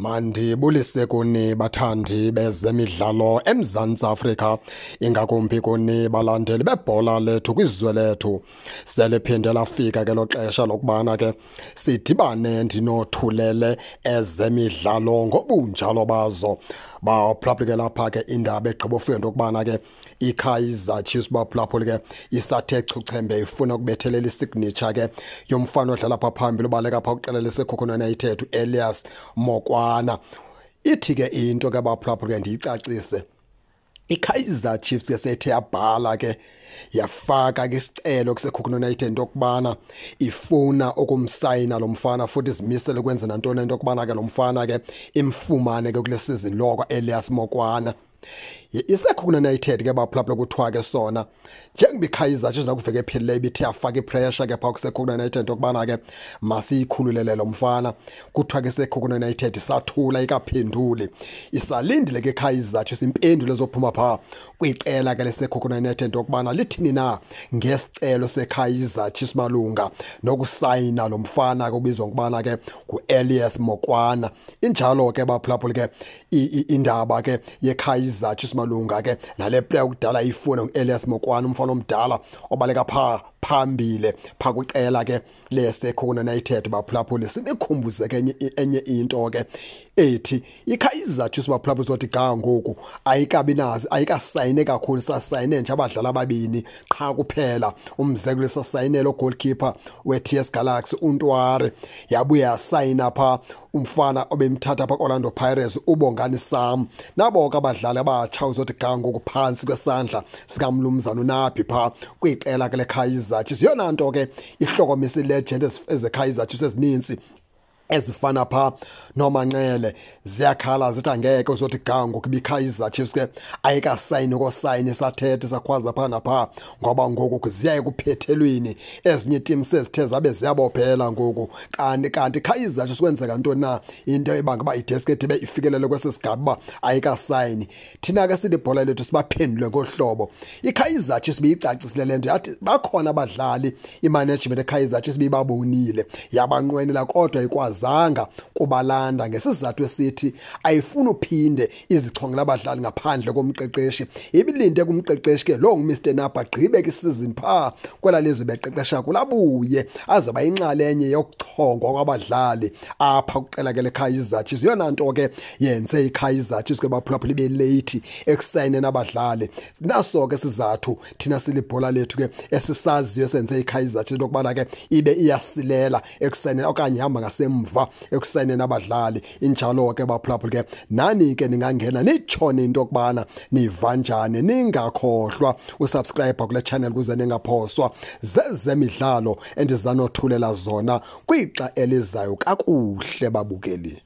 mandibulise kuni bathandi bezemidlalo emzantsi afrika ingakumbi kuni balandeli bebhola lethu kwizwe lethu seliphinde lafika ke lo xesha lokubana ke sidibane ndinothulele ezemidlalo ngobunjalo bazo baphulaphuli lapha ke indaba egqibofika into yokubana ke ikaizer chiefs baphulaphuli ke isathe chuchembe ifuna ukubethelela isignature ke yomfana odlala pha phambili ubaleka pha kuqelelise ekhokhono elias mokwa ngokufana ithi ke into ke baphulaphula ke ndiyicacise i-kaizer chiefs ke sethe yabhala ke yafaka ke isicelo kusekhookhn united into yokubana ifuna ukumsayina lo mfana futhi izimisele ukwenzela ntoni into yokubana ke lo mfana ke imfumane ke kule sizini loko elias mokwana isinekho kune-united ke baphulaphula kuthiwa ke sona njengoba ikhaya izathu ezinakuveke ephelileyo ibithe afake ipressure ke phaa kusekho kune-united into yokubana ke masiyikhululele lo mfana kuthiwa ke sekho kune-united isathula ikaphenduli isalindile ke ikhaya izathu simpendulo ezophuma phaa kwiqela ke lesekho kune-united into yokubana lithini na ngesicelo sekhaya izathu simalunga nokusayina lo mfana ke ubizwa ngokubana ke nguelias mokwana injalo ke baphulaphula ke indaba ke yekhaya isizathu simalunga ke nale player kudala ifuna ngoElias Mokwane umfana omdala obaleka pha phambile phakuqela ke lesekhona united baphulaphuli sinikhumbuzeke enye into ke ethi ikhayizathu sibaphulaphuli sothi ga ngoku ayikabi nazi ayikasayine kakhulu sasayine nje abadlali ababini qha kuphela umzekelo sasayinele ugoalkeeper we-ts galaxy untwari yabuye yasayina pha umfana obemthatha pha orlando pirates ubongani sam nabo ke abadlali abatsha uzothi ga ngoku phantsi kwesandla sikamlumzana unaphi pha kwiqela ke lekhayiza izathu siyona nto ke ihlokomisa ilegend ezekhaya izathu sezininzi ezifana pha nomanxele ziyakhala zithi angeke uzothi ga ngokuba ikaizer chiefs ke ayikasayini kosayini sathetha sakhwaza pha napha ngoba ngoku ziyaye kuphethelweni ezinye iitim sezithe zabe ziyabophela ngoku kanti kanti ikaizer chiefs kwenzeka ntoni na into ebanga uba ideskithi be ifikelele kwesi sigaba uba ayikasayini thina ke sithi ibhola lethu sibaphendule ngohlobo ikaizer chiefs beyicacisile le nto yathi bakhona abadlali imanagement ekaizer chiefs beyibabonile yabanqwenela kodwa ikwazi engazanga kubalanda ngesizathu esithi ayifuni uphinde izichonge labadlali ngaphandle komqeqeshi ibilinde kumqeqeshi ke lo ngumr napa gqibe kisizini phaa kwela lizwe beqeqesha kulabuye azoba yinxalenye yokuchongwa kwabadlali apha kuqela ke lekhaya izatshis yeyona nto ke yenze ikhaya izatshis ke baphulaphula ibe leyithi ekusayineni abadlali naso ke sizathu thina silibhola lethu ke esisaziyo esenze ikhaya izatshis into yokubana ke ibe iyasilela ekusayineni okanye ihamba ngasemva kamva ekusene nabadlali injalo ke baphulaphula ke nani ke ningangena nitshone into yokubana niva njani ningakhohlwa usubscribe kule channel kuze ningaphoswa zezemidlalo endizanothulela zona kwixa elizayo kakuhle babukeli